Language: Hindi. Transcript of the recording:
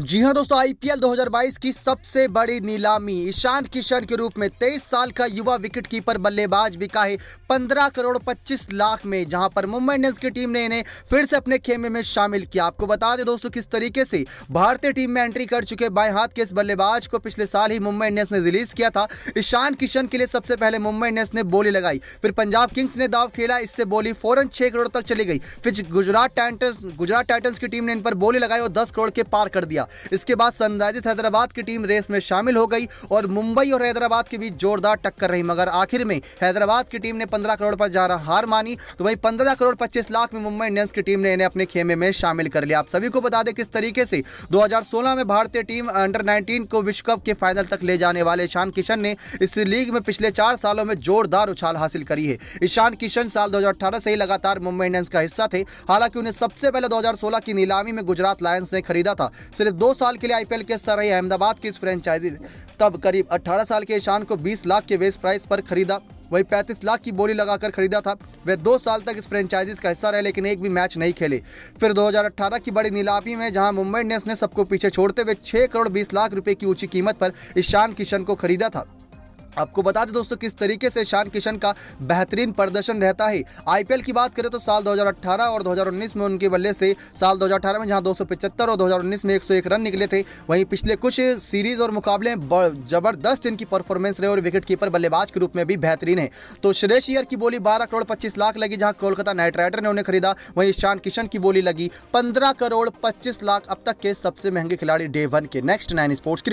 जी हां दोस्तों आईपीएल 2022 की सबसे बड़ी नीलामी ईशान किशन के रूप में 23 साल का युवा विकेट कीपर बल्लेबाज बिका है 15 करोड़ 25 लाख में जहां पर मुंबई इंडियंस की टीम ने इन्हें फिर से अपने खेमे में शामिल किया आपको बता दें दोस्तों किस तरीके से भारतीय टीम में एंट्री कर चुके बाएं हाथ के इस बल्लेबाज को पिछले साल ही मुंबई इंडियंस ने रिलीज किया था ईशान किशन के लिए सबसे पहले मुंबई इंडियंस ने बोली लगाई फिर पंजाब किंग्स ने दाव खेला इससे बोली फौरन छह करोड़ तक चली गई फिर गुजरात टाइटन्स गुजरात टाइटन्स की टीम ने इन पर बोली लगाई और दस करोड़ के पार कर दिया दिया इसके बाद सनराइजर्स हैदराबाद की टीम रेस में शामिल हो गई और मुंबई और हैदराबाद के बीच जोरदार टक्कर रही मगर आखिर में हैदराबाद की टीम ने पंद्रह करोड़ पर जा रहा हार मानी तो वही पंद्रह करोड़ पच्चीस लाख में मुंबई इंडियंस की टीम ने इन्हें अपने खेमे में शामिल कर लिया आप सभी को बता दें किस तरीके से दो में भारतीय टीम अंडर नाइनटीन को विश्व कप के फाइनल तक ले जाने वाले ईशान किशन ने इस लीग में पिछले चार सालों में जोरदार उछाल हासिल करी है ईशान किशन साल 2018 से ही लगातार मुंबई इंडियंस का हिस्सा थे हालांकि उन्हें सबसे पहले 2016 की नीलामी में गुजरात लायंस ने खरीदा था सिर्फ दो साल के लिए आईपीएल के सर रहे अहमदाबाद की इस फ्रेंचाइजी ने तब करीब 18 साल के ईशान को 20 लाख के बेस प्राइस पर खरीदा वही 35 लाख की बोली लगाकर खरीदा था वह दो साल तक इस फ्रेंचाइजीज का हिस्सा रहे लेकिन एक भी मैच नहीं खेले फिर 2018 की बड़ी नीलामी में जहां मुंबई इंडियंस ने सबको पीछे छोड़ते हुए 6 करोड़ 20 लाख रुपए की ऊंची कीमत पर ईशान किशन को खरीदा था आपको बता दें दोस्तों किस तरीके से ईशान किशन का बेहतरीन प्रदर्शन रहता है आईपीएल की बात करें तो साल 2018 और 2019 में उनके बल्ले से साल 2018 में जहां 275 और 2019 में 101 रन निकले थे वहीं पिछले कुछ सीरीज और मुकाबले जबरदस्त इनकी परफॉर्मेंस रहे और विकेट कीपर बल्लेबाज के रूप में भी बेहतरीन है तो श्रेष ईयर की बोली बारह करोड़ पच्चीस लाख लगी जहाँ कोलकाता नाइट राइडर ने उन्हें खरीदा वहीं ईशान किशन की बोली लगी पंद्रह करोड़ पच्चीस लाख अब तक के सबसे महंगे खिलाड़ी डे वन के नेक्स्ट नाइन स्पोर्ट्स की